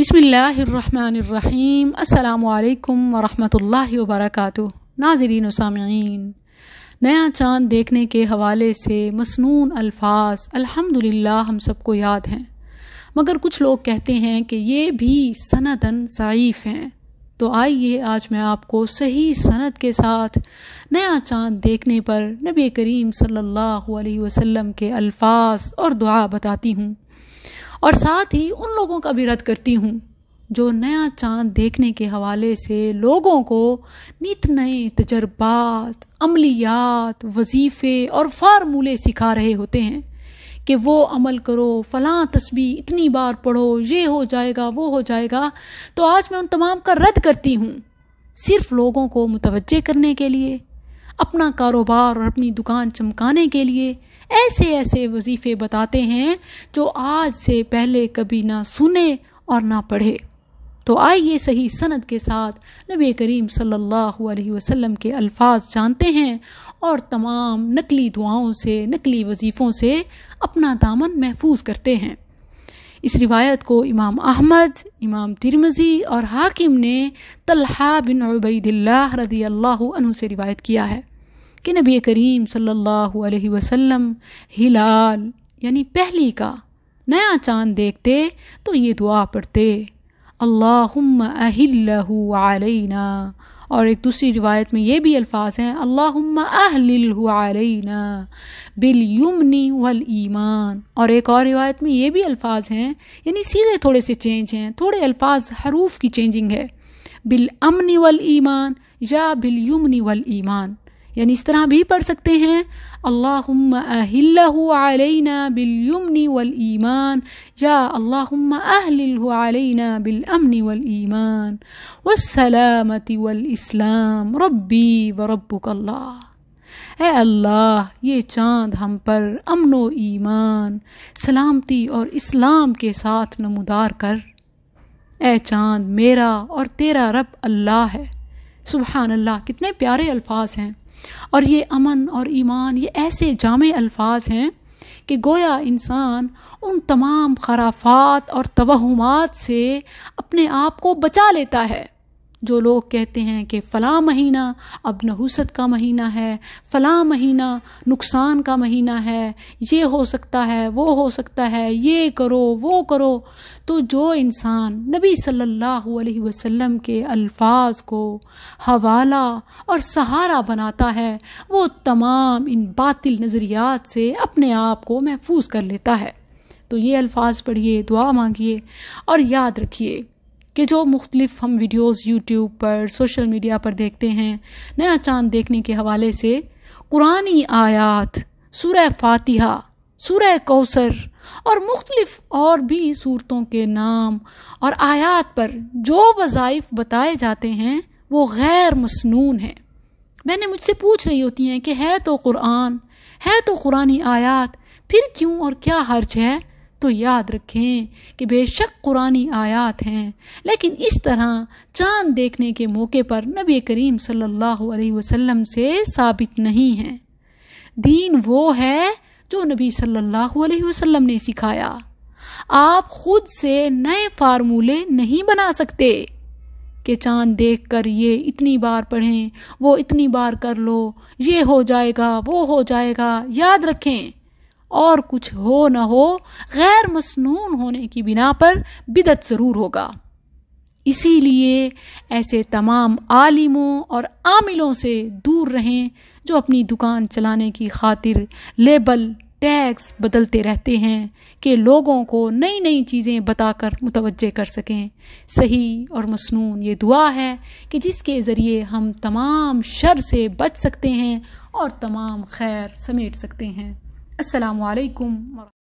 بسم اللہ الرحمن الرحیم السلام علیکم ورحمۃ اللہ وبرکاتہ ناظرین و سامعین نیا چاند دیکھنے کے حوالے سے مصنون الفاظ الحمد ہم سب کو یاد ہیں مگر کچھ لوگ کہتے ہیں کہ یہ بھی صنعت ضعیف ہیں تو آئیے آج میں آپ کو صحیح صنعت کے ساتھ نیا چاند دیکھنے پر نبی کریم صلی اللہ علیہ وسلم کے الفاظ اور دعا بتاتی ہوں اور ساتھ ہی ان لوگوں کا بھی رد کرتی ہوں جو نیا چاند دیکھنے کے حوالے سے لوگوں کو نت نئے تجربات عملیات وظیفے اور فارمولے سکھا رہے ہوتے ہیں کہ وہ عمل کرو فلاں تسبیح اتنی بار پڑھو یہ ہو جائے گا وہ ہو جائے گا تو آج میں ان تمام کا رد کرتی ہوں صرف لوگوں کو متوجہ کرنے کے لیے اپنا کاروبار اور اپنی دکان چمکانے کے لیے ایسے ایسے وظیفے بتاتے ہیں جو آج سے پہلے کبھی نہ سنے اور نہ پڑھے تو آئیے صحیح سند کے ساتھ نبی کریم صلی اللہ علیہ وسلم کے الفاظ جانتے ہیں اور تمام نقلی دعاؤں سے نقلی وظیفوں سے اپنا دامن محفوظ کرتے ہیں اس روایت کو امام احمد امام ترمزی اور حاکم نے طلحہ بن عبید اللہ رضی اللہ عنہ سے روایت کیا ہے کہ نبی کریم صلی اللہ علیہ وسلم ہلال یعنی پہلی کا نیا چاند دیکھتے تو یہ دعا پڑھتے اللہ علینا اور ایک دوسری روایت میں یہ بھی الفاظ ہیں اللہ اہل علینا بالیمنی یمنی ول ایمان اور ایک اور روایت میں یہ بھی الفاظ ہیں یعنی سیدھے تھوڑے سے چینج ہیں تھوڑے الفاظ حروف کی چینجنگ ہے بال امنی ول ایمان یا بالیمنی یمنی ول ایمان یعنی اس طرح بھی پڑھ سکتے ہیں اللہ اہلہ علینا بالیمن والایمان یا اللہم اہلہ علینا بالامن والایمان والسلامت والاسلام ربی وربک اللہ اے اللہ یہ چاند ہم پر امن و ایمان سلامتی اور اسلام کے ساتھ نمودار کر اے چاند میرا اور تیرا رب اللہ ہے سبحان اللہ کتنے پیارے الفاظ ہیں اور یہ امن اور ایمان یہ ایسے جامع الفاظ ہیں کہ گویا انسان ان تمام خرافات اور توہمات سے اپنے آپ کو بچا لیتا ہے جو لوگ کہتے ہیں کہ فلاں مہینہ اب نحوست کا مہینہ ہے فلاں مہینہ نقصان کا مہینہ ہے یہ ہو سکتا ہے وہ ہو سکتا ہے یہ کرو وہ کرو تو جو انسان نبی صلی اللہ علیہ وسلم کے الفاظ کو حوالہ اور سہارا بناتا ہے وہ تمام ان باطل نظریات سے اپنے آپ کو محفوظ کر لیتا ہے تو یہ الفاظ پڑھیے دعا مانگیے اور یاد رکھیے کہ جو مختلف ہم ویڈیوز یوٹیوب پر سوشل میڈیا پر دیکھتے ہیں نیا چاند دیکھنے کے حوالے سے قرآن آیات سورہ فاتحہ سورہ کوثر اور مختلف اور بھی صورتوں کے نام اور آیات پر جو وظائف بتائے جاتے ہیں وہ غیر مصنون ہیں میں نے مجھ سے پوچھ رہی ہوتی ہیں کہ ہے تو قرآن ہے تو قرآن آیات پھر کیوں اور کیا حرج ہے تو یاد رکھیں کہ بے شک قرآن آیات ہیں لیکن اس طرح چاند دیکھنے کے موقع پر نبی کریم صلی اللہ علیہ وسلم سے ثابت نہیں ہیں دین وہ ہے جو نبی صلی اللہ علیہ وسلم نے سکھایا آپ خود سے نئے فارمولے نہیں بنا سکتے کہ چاند دیکھ کر یہ اتنی بار پڑھیں وہ اتنی بار کر لو یہ ہو جائے گا وہ ہو جائے گا یاد رکھیں اور کچھ ہو نہ ہو غیر مصنون ہونے کی بنا پر بدت ضرور ہوگا اسی لیے ایسے تمام عالموں اور عاملوں سے دور رہیں جو اپنی دکان چلانے کی خاطر لیبل ٹیکس بدلتے رہتے ہیں کہ لوگوں کو نئی نئی چیزیں بتا کر متوجہ کر سکیں صحیح اور مصنون یہ دعا ہے کہ جس کے ذریعے ہم تمام شر سے بچ سکتے ہیں اور تمام خیر سمیٹ سکتے ہیں السلام عليكم ورحمة